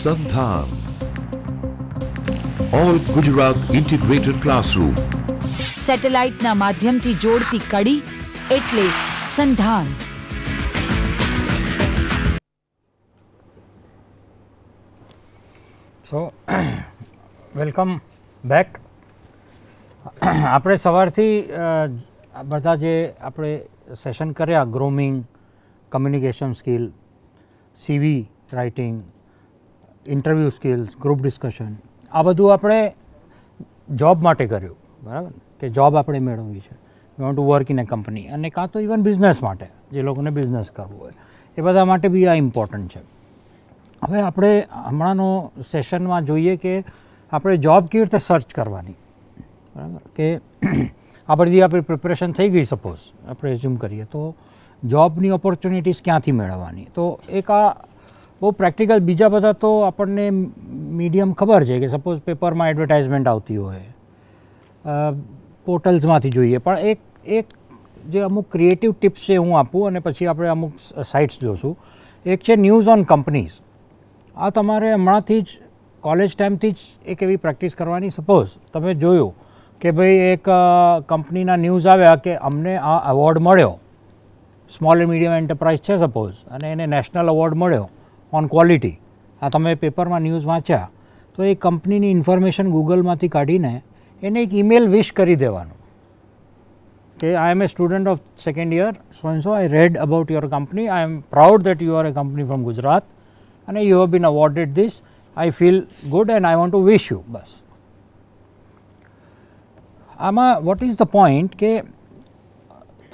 संधान ઓર Gujarat integrated classroom satellite ના માધ્યમ થી જોડતી કડી એટલે સંધાન તો વેલકમ બેક આપણે સવાર થી અ બરદાજે આપણે સેશન કર્યા grooming communication skill CV writing interview skills group discussion अबदु આપણે જોબ માટે કર્યું બરાબર કે જોબ આપણે મેળવવી છે got to work in a company અને કાં તો ઈવન બિઝનેસ માટે જે લોકોને બિઝનેસ કરવો હોય એ બધા માટે ભી આ ઇમ્પોર્ટન્ટ છે હવે આપણે આપણા નો સેશન માં જોઈએ કે આપણે જોબ કેવી રીતે સર્ચ કરવાની બરાબર કે આ બધી આપની प्रिपरेशन થઈ ગઈ સપوز આપણે એઝ્યુમ કરીએ તો જોબ ની ઓપોર્ચ્યુનિટીઝ ક્યાંથી મેળવવાની તો એક આ वो प्रैक्टिकल बीजा बता तो आपण ने मीडियम खबर जे के सपोज पेपर मा एडवर्टाइजमेंट होती हो है अह पोर्टल्स माती जोइए पण एक एक जे अमूक क्रिएटिव टिप्स से હું આપું અને પછી આપણે અમુક સાઇટ્સ જોसू एक छे न्यूज ऑन कंपनीज आ તમારે મણા થી જ કોલેજ ટાઈમ થી જ એક એવી પ્રેક્ટિસ કરવાની सपोज તમે જોયો કે ભઈ એક કંપની ના ન્યૂઝ આવે કે અમને આ એવોર્ડ મળ્યો સ્મોલર મિડિયમ એન્ટરપ્રાઇઝ છે सपोज અને એને નેશનલ એવોર્ડ મળ્યો ઓન ક્વોલિટી આ તમે પેપરમાં ન્યૂઝ વાંચ્યા તો એ કંપનીની ઇન્ફોર્મેશન ગૂગલમાંથી કાઢીને એને એક ઈમેલ વિશ કરી દેવાનું કે I am a student of second year so and so I read about your company I am proud that you are a company from Gujarat અને you have been awarded this I feel good and I want to wish you બસ આમાં what is the point કે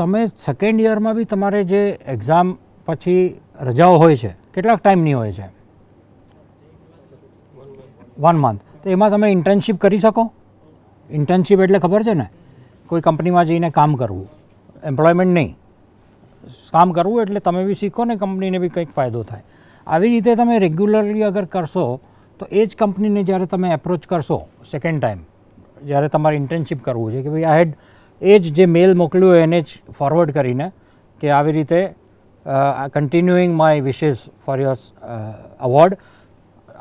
તમે second યરમાં બી તમારે જે exam પછી રજાઓ હોય છે કેટલાક ટાઈમ નહી હોય છે 1 મંથ તો એમાં તમે ઇન્ટર્નશિપ કરી શકો ઇન્ટર્નશિપ એટલે ખબર છે ને કોઈ કંપનીમાં જઈને કામ કરવું employment નહીં કામ કરવું એટલે તમે બી શીખો ને કંપનીને ભી કઈક ફાયદો થાય આવી રીતે તમે રેગ્યુલરલી અગર કરશો તો એ જ કંપનીને જારે તમે એપ્રોચ કરશો સેકન્ડ ટાઈમ જારે તમારી ઇન્ટર્નશિપ કરવું છે કે ભઈ આ હેડ એ જ જે મેલ મોકલ્યો એને જ ફોરવર્ડ કરીને કે આવી રીતે continuing my wishes for your award.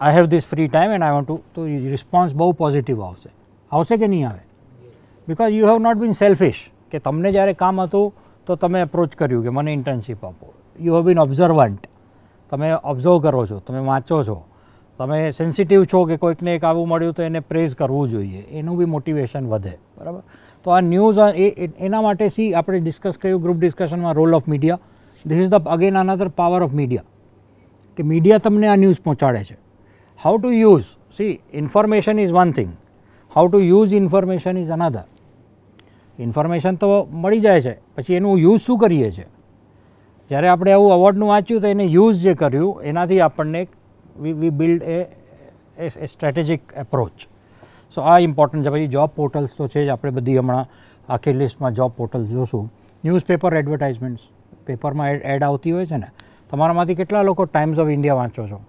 I have this free time and I want to, to response બહુ પોઝિટિવ આવશે આવશે કે નહીં આવે because you have not been selfish કે તમને જ્યારે કામ હતું તો તમે એપ્રોચ કર્યું કે મને ઇન્ટર્નશીપ આપો યુ હેવ બીન ઓબ્ઝર્વન્ટ તમે ઓબ્ઝર્વ કરો છો તમે વાંચો છો તમે સેન્સિટિવ છો કે કોઈકને એક આવું મળ્યું તો એને પ્રેઝ કરવું જોઈએ એનું બી મોટિવેશન વધે બરાબર તો આ ન્યૂઝ એના માટે સી આપણે ડિસ્કસ કર્યું ગ્રુપ ડિસ્કશનમાં role of media this is the again another power of media કે મીડિયા તમને આ ન્યૂઝ પહોંચાડે છે how to use the information is one thing how to use information is another information તો મળી જાય છે પછી એનું યુઝ શું કરીએ છીએ જ્યારે આપણે આવું અવોર્ડનું વાંચ્યું તો એને યુઝ જે કર્યું એનાથી આપણને we we build a strategic approach so આ ઇમ્પોર્ટન્ટ છે પછી જોબ પોર્ટલ્સ તો છે જ આપણે બધી હમણાં આખી લિસ્ટમાં જોબ પોર્ટલ્સ જોશું ન્યૂઝપેપર એડવર્ટાઇઝમેન્ટ્સ पेपर માં ऐड આવતી હોય છે ને તમારામાંથી કેટલા લોકો ટાઇમ્સ ઓફ ઇન્ડિયા વાંચો છો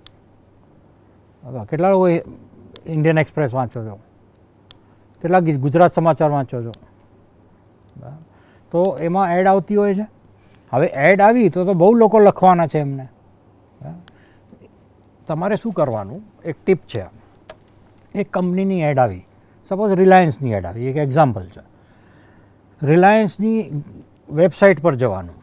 કેટલા લોકો ઇન્ડિયન એક્સપ્રેસ વાંચો છો કેટલા ગુજરાત સમાચાર વાંચો છો તો એમાં એડ આવતી હોય છે હવે એડ આવી તો તો બહુ લોકો લખવાના છે એમને તમારે શું કરવાનું એક ટિપ છે આ એક કંપની ની એડ આવી સપોઝ રિલાયન્સ ની એડ આવી એક એક્ઝામ્પલ છે રિલાયન્સ ની વેબસાઈટ પર જવાનું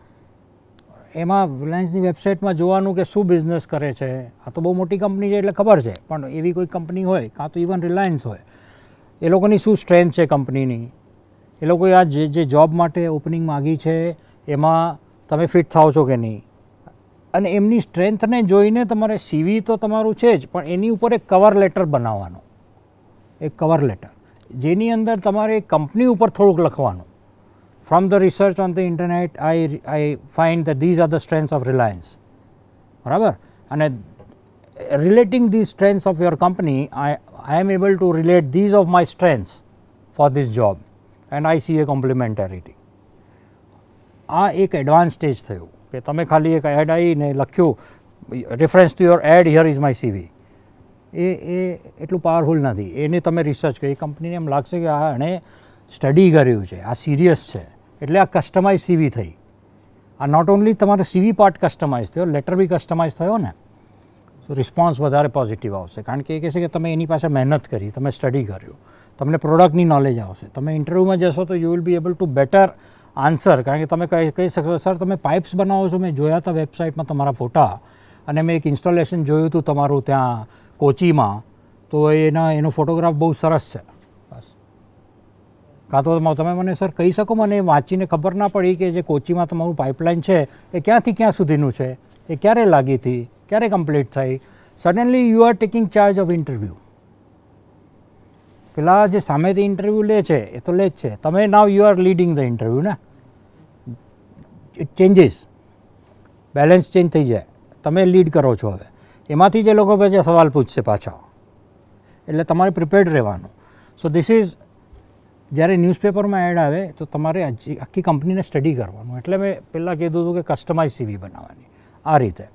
એમાં રિલાયન્સની વેબસાઇટમાં જોવાનું કે શું બિઝનેસ કરે છે આ તો બહુ મોટી કંપની છે એટલે ખબર છે પણ એવી કોઈ કંપની હોય કાં તો ઇવન રિલાયન્સ હોય એ લોકોની શું સ્ટ્રેન્થ છે કંપનીની એ લોકોએ આ જે જે જોબ માટે ઓપનિંગ માગી છે એમાં તમે ફિટ થાવ છો કે નહીં અને એમની સ્ટ્રેન્થને જોઈને તમારે સીવી તો તમારું છે જ પણ એની ઉપર એક કવર લેટર બનાવવાનું એક કવર લેટર જેની અંદર તમારે કંપની ઉપર થોડુંક લખવાનું From the research on the internet, I, I find that these are the strengths of Reliance, However, And I, uh, relating these strengths of your company, I, I am able to relate these of my strengths for this job and I see a complementarity. આ એક advance stage થયું કે તમે ખાલી એક ad આવીને લખ્યું reference to your ad here is my CV a a એટલું પાવરફુલ નથી એને તમે રિસર્ચ કરી કંપનીને એમ લાગશે કે આ એણે स्टडी करयो छे આ સિરિયસ છે એટલે આ કસ્ટમાઇઝ cv થઈ આ નોટ ઓન્લી તમારું cv પાર્ટ કસ્ટમાઇઝ થયો લેટર ભી કસ્ટમાઇઝ થયો ને સો રિસ્પોન્સ વધારે પોઝિટિવ આવશે કારણ કે કેશે કે તમે એની પાસે મહેનત કરી તમે સ્ટડી કર્યો તમને પ્રોડક્ટ ની નોલેજ આવશે તમે ઇન્ટરવ્યુ માં જશો તો you will be able to better answer કારણ કે તમે કઈ કઈ સર તમે પાઇપ્સ બનાવ્યો છો મે જોયા તો વેબસાઈટ માં તમારો ફોટા અને મે એક ઇન્સ્ટોલેશન જોયુંતું તમારું ત્યાં કોચી માં તો એના એનો ફોટોગ્રાફ બહુ સરસ છે કતો મો તમે મને સર કહી શકો મને માચીને ખબર ના પડી કે જે કોચી માં તમારું પાઇપલાઇન છે એ ક્યાં થી ક્યાં સુધી નું છે એ ક્યારે લાગી થી ક્યારે કમ્પલીટ થઈ suddenly you are taking charge of interview પેલા જે સામેથી ઇન્ટરવ્યુ લે છે એ તો લેજ છે તમે now you are leading the interview ના ચેન્જીસ બેલેન્સ ચેન્જ થઈ જાય તમે લીડ કરો છો હવે એમાંથી જે લોકો બે જે સવાલ પૂછશે પાછા એટલે તમારે પ્રિપેર્ડ રહેવાનું સો ધીસ ઇઝ જ્યારે ન્યૂઝપેપરમાં એડ આવે તો તમારે આખી કંપનીને સ્ટડી કરવાનું એટલે મેં પેલા કીધું હતું કે કસ્ટમાઇઝ cv બનાવવાની આ રીતે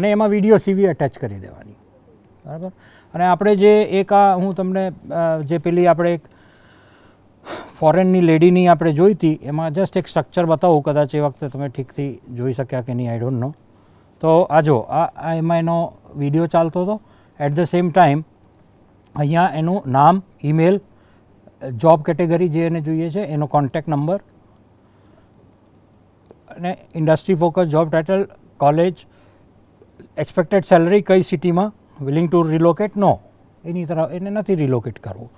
અને એમાં વિડિયો cv અટેચ કરી દેવાની બરાબર અને આપણે જે એકા હું તમને જે પેલી આપણે એક ફોરેનની લેડીની આપણે જોઈતી એમાં જસ્ટ એક સ્ટ્રક્ચર બતાવું કદાચ એ વખતે તમને ઠીકથી જોઈ શક્યા કે ની આઈ ડોન્ટ નો તો આ જો આ એમાં એનો વિડિયો ચાલતો તો એટ ધ સેમ ટાઈમ અહીંયા એનું નામ ઈમેલ जॉब कैटेगरी जे ने જોઈએ છે એનો કોન્ટેક્ટ નંબર અને industry focus job title college expected salary કઈ સિટી માં વિલિંગ ટુ રીલોકેટ નો એની તરહ એને નથી રીલોકેટ કરવું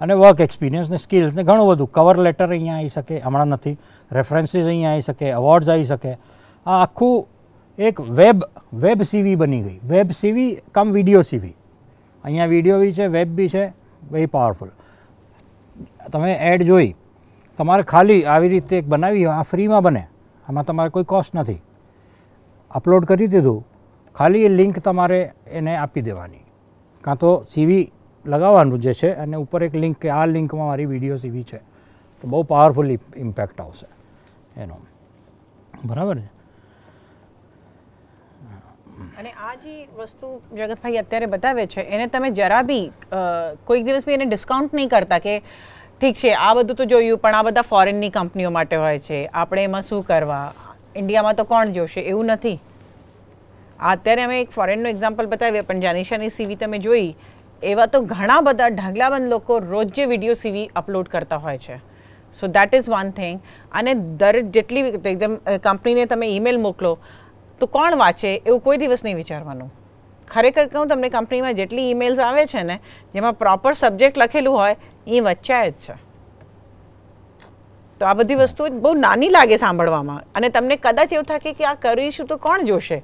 અને વર્ક એક્સપીરિયન્સ ને સ્કિલ્સ ને ઘણો બધું કવર લેટર અહીંયા આવી શકે હમણા નથી રેફરન્સીસ અહીંયા આવી શકે અવોર્ડ્સ આવી શકે આ આખું એક વેબ વેબ સીવી બની ગઈ વેબ સીવી કમ વિડિયો સીવી અહીંયા વિડિયો ભી છે વેબ ભી છે બઈ પાવરફુલ તમે એડ જોઈ તમાર ખાલી આવી રીતે એક બનાવી આ ફ્રી માં બને આમાં તમારે કોઈ કોસ્ટ નથી અપલોડ કરી દીધું ખાલી એ લિંક તમારે એને આપી દેવાની કાં તો સીવી લગાવવાનું જે છે અને ઉપર એક લિંક કે આ લિંક માં મારી વીડિયોસ ઈવી છે તો બહુ પાવરફુલી ઇમ્પેક્ટ આવશે યુ નો બરાબર છે અને આ જ વસ્તુ જગતભાઈ અત્યારે બતાવ્યા છે એને તમે જરા બી કોઈક દિવસ ભી એને ડિસ્કાઉન્ટ નહીં કરતા કે પીછે આ બધા તો જોયું પણ આ બધા ફોરેનની કંપનીઓ માટે હોય છે આપણે એમાં શું કરવા ઈન્ડિયામાં તો કોણ જોશે એવું નથી આત્યારે અમે એક ફોરેનનો એક્ઝામ્પલ બતાવીએ પણ જાનિશની સીવી તમે જોઈ એવા તો ઘણા બધા ઢગલાબંધ લોકો રોજે વિડિયો સીવી અપલોડ કરતા હોય છે so that is one thing અને દર જેટલી એકદમ કંપનીને તમે ઈમેલ મોકલો તો કોણ વાંચે એવું કોઈ દિવસ નહીં વિચારવાનું ખરેખર કહું તમને કંપનીમાં જેટલી ઈમેલ્સ આવે છે ને જેમાં પ્રોપર સબ્જેક્ટ લખેલું હોય એ વચ્ચાય જ છે તો આ બધી વસ્તુ બહુ નાની લાગે સાંભળવામાં અને તમને કદાચ એવું થાકે કે આ કરીશું તો કોણ જોશે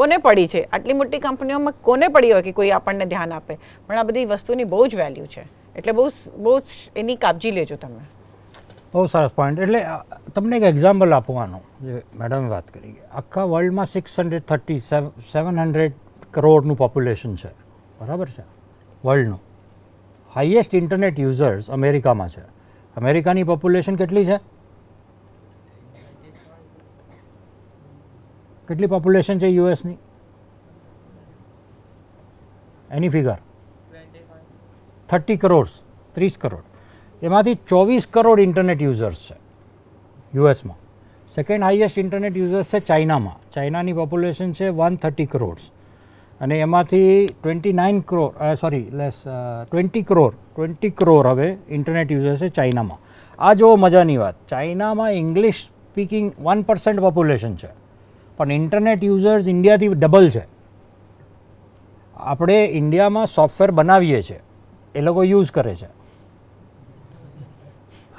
કોને પડી છે આટલી મોટી કંપનીઓમાં કોને પડી હોય કે કોઈ આપણને ધ્યાન આપે પણ આ બધી વસ્તુની બહુ જ વેલ્યુ છે એટલે બહુ બહુ જ એની કાબજી લેજો તમે બહુ સરસ પોઈન્ટ એટલે તમને એક એક્ઝામ્પલ આપવાનું જે મેડમે વાત કરી આખા વર્લ્ડમાં six hundred thirty seven hundred કરોડનું પોપ્યુલેશન છે બરાબર છે વર્લ્ડનું હાઈએસ્ટ ઇન્ટરનેટ યુઝર્સ અમેરિકામાં છે અમેરિકાની પોપ્યુલેશન કેટલી છે કેટલી પોપ્યુલેશન છે યુએસની એની ફિગર થર્ટી કરોડ્સ ત્રીસ કરોડ એમાંથી ચોવીસ કરોડ ઇન્ટરનેટ યુઝર્સ છે યુએસમાં સેકન્ડ હાઈએસ્ટ ઇન્ટરનેટ યુઝર્સ છે ચાઇનામાં ચાઇનાની પોપ્યુલેશન છે વન થર્ટી કરોડ્સ અને એમાંથી 29 કરોડ સોરી 20 કરોડ 20 કરોડ હવે ઇન્ટરનેટ યુઝર્સ છે ચાઇનામાં આ જો મજાની વાત ચાઇનામાં ઇંગ્લિશ સ્પીકિંગ 1% population છે પણ ઇન્ટરનેટ યુઝર્સ ઇન્ડિયા થી ડબલ છે આપણે ઇન્ડિયામાં સોફ્ટવેર બનાવીએ છે એ લોકો યુઝ કરે છે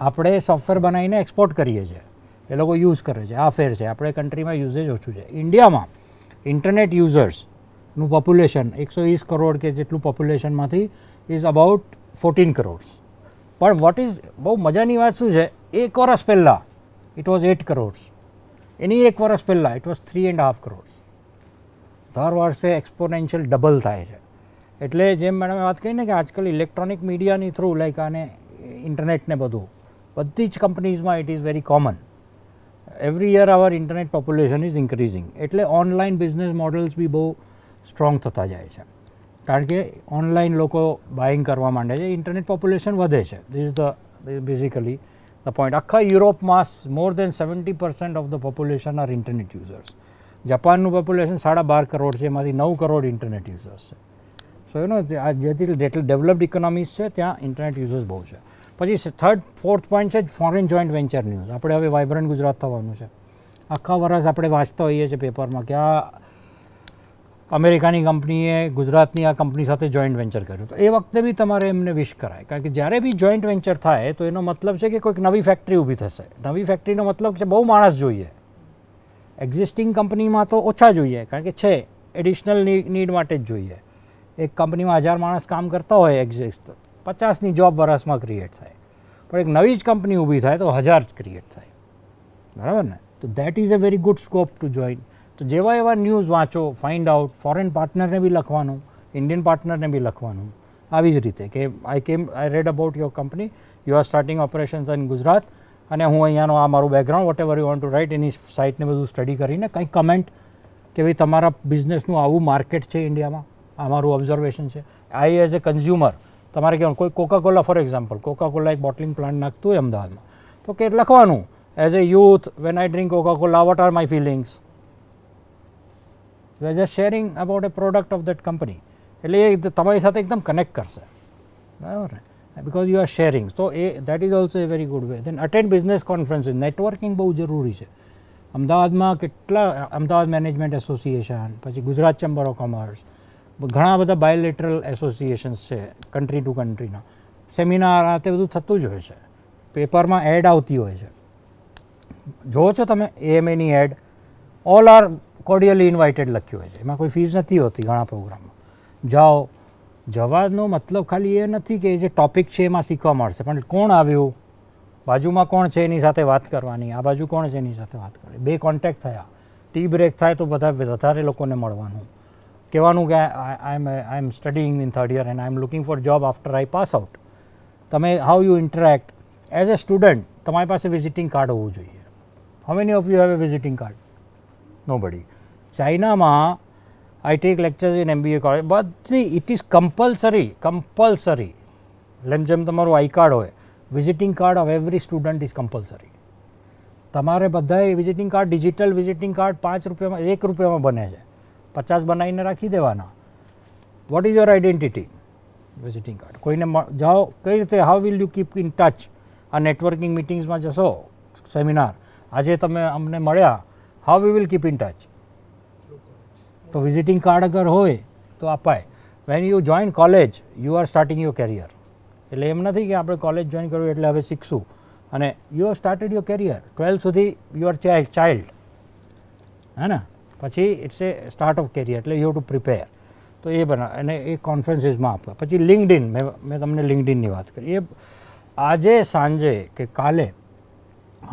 આપણે સોફ્ટવેર બનાવીને એક્સપોર્ટ કરીએ છે એ લોકો યુઝ કરે છે આફેર છે આપણે કન્ટ્રીમાં યુઝેજ ઓછું છે ઇન્ડિયામાં ઇન્ટરનેટ યુઝર્સ નું પોપ્યુલેશન એકસો વીસ કરોડ કે જેટલું પોપ્યુલેશનમાંથી ઇઝ અબાઉટ ફોર્ટીન કરોડ્સ પણ વોટ ઇઝ બહુ મજાની વાત શું છે એક વર્ષ પહેલાં ઇટ વોઝ એટ કરોડ્સ એની એક વર્ષ પહેલાં it was three and half crores દર વર્ષે એક્સપોનેન્શિયલ ડબલ થાય છે એટલે જેમ મેડમે વાત કરીને કે આજકાલ ઇલેક્ટ્રોનિક મીડિયાની થ્રુ લાઈક આને ઇન્ટરનેટને બધું બધી જ કંપનીઝમાં it is very common every year our internet population is increasing એટલે ઓનલાઈન બિઝનેસ મોડલ્સ બી બહુ સ્ટ્રોંગ તો તળાય છે કારણ કે ઓનલાઈન લોકો બાયંગ કરવામાં આવે છે ઇન્ટરનેટ population વધે છે this is the basically the point આખા યુરોપમાં more than 70% of the population are internet users Japan નું population 12 કરોડ છેમાંથી 9 કરોડ ઇન્ટરનેટ યુઝર્સ છે સો યુ નો આજ જે ડિવેલ્પ્ડ ઇકોનોમીસ છે ત્યાં ઇન્ટરનેટ યુઝર્સ બહુ છે પછી થર્ડ ફોર્થ પોઈન્ટ છે ફોરેન જોઈન્ટ વેન્ચર ન્યુ આપણે હવે વાઇબ્રન્ટ ગુજરાત થવાનું છે આખા વરસ આપણે વાંચતા રહીએ છીએ પેપરમાં કે આ અમેરિકાની કંપનીએ ગુજરાતની આ કંપની સાથે જોઈન્ટ વેન્ચર કર્યું તો એ વખતે બી તમારે એમને વિશ કરાય કારણ કે જ્યારે બી જોઈન્ટ વેન્ચર થાય તો એનો મતલબ છે કે કોઈક નવી ફેક્ટરી ઊભી થશે નવી ફેક્ટરીનો મતલબ છે બહુ માણસ જોઈએ એક્ઝિસ્ટિંગ કંપનીમાં તો ઓછા જોઈએ કારણ કે છે એડિશનલ નીડ માટે જ જોઈએ એક કંપનીમાં હજાર માણસ કામ કરતા હોય એક્ઝિસ્ટ પચાસની જોબ વર્ષમાં ક્રિએટ થાય પણ એક નવી જ કંપની ઊભી થાય તો હજાર જ ક્રિએટ થાય બરાબર ને તો that is a very good scope to join તો જેવો એવા ન્યૂઝ વાંચો ફાઇન્ડ આઉટ ફોરેન પાર્ટનરને ભી લખવાનું ઇન્ડિયન પાર્ટનરને ભી લખવાનું આવી જ રીતે કે I came I read about your company you are starting operations in Gujarat અને હું અહીંયાનો આ મારું background whatever you want to write in this site મે બધું સ્ટડી કરી ને કઈ કમેન્ટ કે ભઈ તમારું બિઝનેસ નું આવું માર્કેટ છે ઇન્ડિયા માં અમારું ઓબ્ઝર્વેશન છે આઈ એઝ અ કન્ઝ્યુમર તમારા કયો કોઈ Coca Cola for example Coca Cola bottling plant નાખતો એમદાવાદ માં તો કે લખવાનું as a youth when I drink Coca Cola what are my feelings we are just sharing about a product of that company એટલે તમારી સાથે એકદમ કનેક્ટ કરશે બરાબર બિકોઝ યુ આર શેરિંગ તો એ that is also a very good way then attend business conferences networking બહુ જરૂરી છે અમદાવાદમાં કેટલા અમદાવાદ મેનેજમેન્ટ એસોસિએશન પછી ગુજરાત ચેમ્બર ઓફ કોમર્સ ઘણા બધા બાયોલેટરલ એસોસિએશન્સ છે કન્ટ્રી ટુ કન્ટ્રીના સેમિનાર આ તે બધું થતું જ હોય છે પેપરમાં એડ આવતી હોય છે છો તમે એએમએની ad all are cordially invited લખ્યો છે એમાં કોઈ ફીસ નથી હોતી gana program जाओ જવા નો મતલબ ખાલી એ નથી કે એ જે ટોપિક છે એમાં શીખવા મળશે પણ કોણ આવ્યું बाजूમાં કોણ છે એની સાથે વાત કરવાની આ बाजू કોણ છે એની સાથે વાત કરે બે કોન્ટેક્ટ થયા ટી બ્રેક થાય તો બધા વધારે લોકોને મળવાનું કહેવાનું કે I am I am studying in third year and I am looking for job after I pass out તમે how you interact as a student તમારી પાસે વિઝિટિંગ કાર્ડ હોવું જોઈએ હા many of you have a visiting card nobody China में IT lecturer in MBA college but it is compulsory compulsory लमजम તમારું I card હોય visiting card of every student is compulsory તમારે બધા એ visiting card digital visiting card 5 રૂપિયામાં 1 રૂપિયામાં બને છે 50 બનાવીને રાખી દેવાનો what is your identity visiting card કોઈને जाओ કઈ રીતે how will you keep in touch and networking meetings માં જશો સેમિનાર આજે તમે અમને મળ્યા how we will keep in touch તો વિઝિટિંગ કાર્ડ અગર હોય તો આપાય when you join college you are starting your career એટલે એમ નથી કે આપણે કોલેજ જોઈન કર્યું એટલે હવે શીખશું અને you are started your career 12 સુધી યોર ચાઈલ્ડ ચાઈલ્ડ હે ને પછી it's a start of career એટલે યુ હુ ટુ પ્રિપેર તો એ બના અને એક કોન્ફરન્સ ઇઝમાં આપા પછી લિંક્ડ ઇન મે મે તમને લિંક્ડ ઇન ની વાત કરી એ આજે સાંજે કે કાલે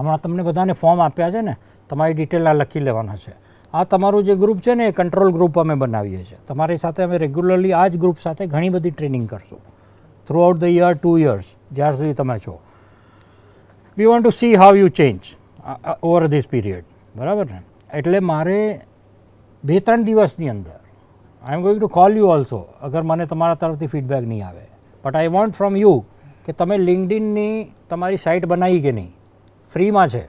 હમણાં તમને બધાને ફોર્મ આપ્યા છે ને તમારી ડિટેલ ના લખી લેવાના છે આ તમારું જે ગ્રુપ છે ને એ કંટ્રોલ ગ્રુપ અમે બનાવીએ છીએ તમારી સાથે અમે રેગ્યુલરલી આ જ ગ્રુપ સાથે ઘણી બધી ટ્રેનિંગ કરશું throughout the year two years જ્યાર સુધી તમે છો we want to see how you change over this period બરાબર ને એટલે મારે બે ત્રણ દિવસની અંદર I am going to call you also અગર મને તમારા તરફથી ફીડબેક નહીં આવે but I want from you કે તમે લિંકડિનની તમારી સાઇટ બનાવી કે નહીં ફ્રીમાં છે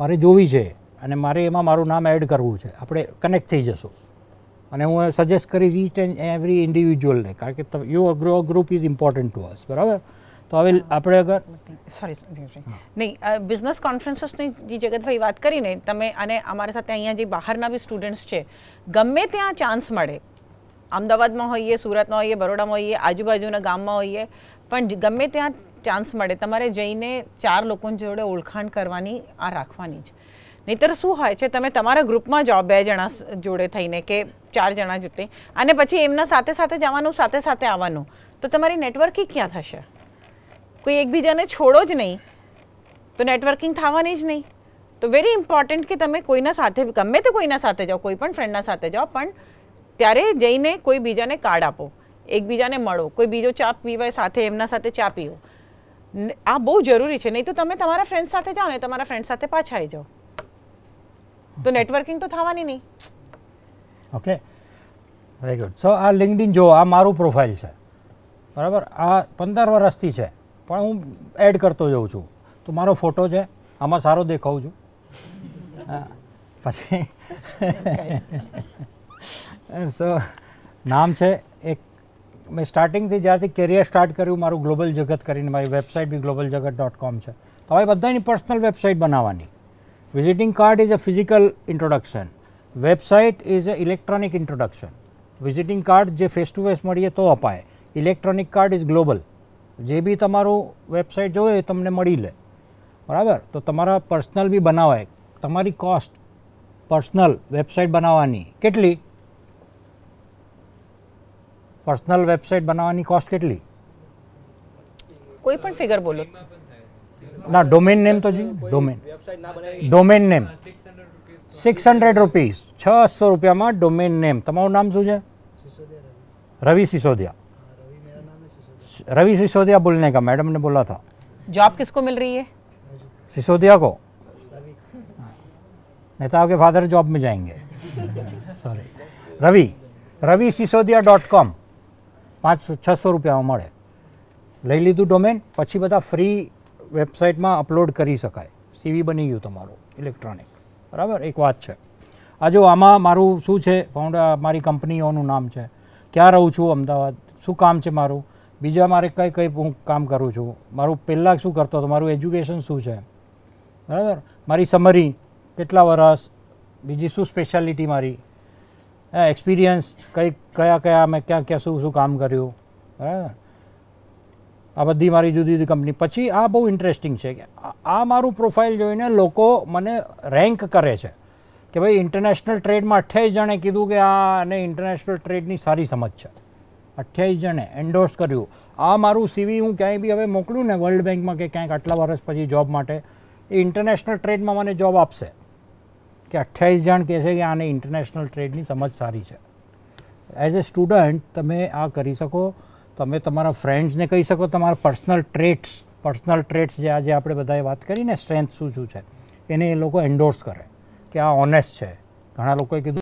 મારે જોવી છે અને મારે એમાં મારું નામ એડ કરવું છે આપણે કનેક્ટ થઈ જશું અને હું સજેસ્ટ કરી રીચ એન્ડ એવરી ઇન્ડિવિજ્યુઅલને કારણ કે you grow group is important to us બરાબર તો હવે આપણે અગર સોરી નહીં બિઝનેસ કોન્ફરન્સની જે જગતભાઈ વાત કરીને તમે અને અમારી સાથે અહીંયા જે બહારના બી સ્ટુડન્ટ્સ છે ગમે ત્યાં ચાન્સ મળે અમદાવાદમાં હોઈએ સુરતમાં હોઈએ બરોડામાં હોઈએ આજુબાજુના ગામમાં હોઈએ પણ ગમે ત્યાં ચાન્સ મળે તમારે જઈને ચાર લોકોની જોડે ઓળખાણ કરવાની આ રાખવાની છે નેતર સુહાય કે તમે તમારા ગ્રુપમાં જો બે જણા જોડે થઈને કે ચાર જણા જતે આને પછી એમના સાથે સાથે જવાનું સાથે સાથે આવવાનું તો તમારી નેટવર્કિંગ ક્યાં થશે કોઈ એકબીજાને છોડો જ નહીં તો નેટવર્કિંગ થાવાને જ નહીં તો વેરી ઈમ્પોર્ટન્ટ કે તમે કોઈના સાથે ગમે તે કોઈના સાથે जाओ કોઈ પણ ફ્રેન્ડના સાથે जाओ પણ ત્યારે જઈને કોઈ બીજાને કાર્ડ આપો એકબીજાને મળો કોઈ બીજો ચાપ પીવાય સાથે એમના સાથે ચાપીઓ આ બહુ જરૂરી છે નહી તો તમે તમારા ફ્રેન્ડ સાથે જાવ ને તમારા ફ્રેન્ડ સાથે પાછા આવી જાવ તો નેટવર્કિંગ તો થવાની નહીં ઓકે વેરી ગુડ સો આ લિંકડિન જો આ મારું પ્રોફાઇલ છે બરાબર આ પંદર વર્ષથી છે પણ હું એડ કરતો જઉં છું તો મારો ફોટો છે આમાં સારો દેખાઉં છું પછી સો નામ છે એક મેં સ્ટાર્ટિંગથી જ્યારથી કેરિયર સ્ટાર્ટ કર્યું મારું ગ્લોબલ જગત કરીને મારી વેબસાઇટ બી ગ્લોબલ જગત ડોટ કોમ છે તો હવે બધાની પર્સનલ વેબસાઇટ બનાવવાની Visiting card is a physical introduction, website is a electronic introduction. Visiting card જે ફેસ ટુ ફેસ મળીએ તો અપાય ઇલેક્ટ્રોનિક કાર્ડ ઇઝ ગ્લોબલ જે બી તમારું વેબસાઇટ જોવે એ તમને મળી લે બરાબર તો તમારા પર્સનલ બી બનાવાય તમારી કોસ્ટ પર્સનલ વેબસાઇટ બનાવવાની કેટલી પર્સનલ વેબસાઇટ બનાવવાની કોસ્ટ કેટલી કોઈ પણ ફિગર બોલો ना डोमेन नेम तो जी domain domain name six hundred rupees छ सौ रुपया में डोमेन नेम तमु नाम शू है रवि सिसोदिया रवि सिसोदिया बोलने का मैडम ने बोला था जॉब किसको मिल रही है सिसोदिया को नेताओं के फादर जॉब में जाएंगे sorry Ravi Ravi Sisodia dot com पाँच सौ छः सौ रुपया मे ले ली डोमेन पची बता फ्री વેબસાઇટમાં અપલોડ કરી શકાય સીવી બની ગયું તમારું ઇલેક્ટ્રોનિક બરાબર એક વાત છે આ જો આમાં મારું શું છે ફાઉન્ડ મારી કંપનીઓનું નામ છે ક્યાં રહું છું અમદાવાદ શું કામ છે મારું બીજા મારે કઈ કઈ હું કામ કરું છું મારું પહેલાં શું કરતો હતો મારું એજ્યુકેશન શું છે બરાબર મારી સમરી કેટલા વરસ બીજી શું સ્પેશિયાલિટી મારી એક્સપિરિયન્સ કઈ કયા કયા મેં ક્યાં ક્યાં શું શું કામ કર્યું બરાબર આ બધી મારી જુદી જુદી કંપની પછી આ બહુ ઇન્ટરેસ્ટિંગ છે કે આ મારું પ્રોફાઇલ જોઈને લોકો મને રેન્ક કરે છે કે ભાઈ ઇન્ટરનેશનલ ટ્રેડમાં અઠ્યાવીસ જણે કીધું કે આ અને ઇન્ટરનેશનલ ટ્રેડની સારી સમજ છે અઠ્યાવીસ જણે એન્ડોર્સ કર્યું આ મારું સીવી હું ક્યાંય બી હવે મોકલું ને વર્લ્ડ બેંકમાં કે ક્યાંક આટલા વર્ષ પછી જોબ માટે એ ઇન્ટરનેશનલ ટ્રેડમાં મને જોબ આપશે કે અઠ્યાવીસ જણ કહેશે છે કે આને ઇન્ટરનેશનલ ટ્રેડની સમજ સારી છે એઝ અ સ્ટુડન્ટ તમે આ કરી શકો તમે તમારા ફ્રેન્ડ્સને કહી શકો તમારા પર્સનલ ટ્રેટ્સ પર્સનલ ટ્રેટ્સ જે આજે આપણે બધાએ વાત કરીને સ્ટ્રેન્થ શું શું છે એને એ લોકો એન્ડોર્સ કરે કે આ ઓનેસ્ટ છે ઘણા લોકોએ કીધું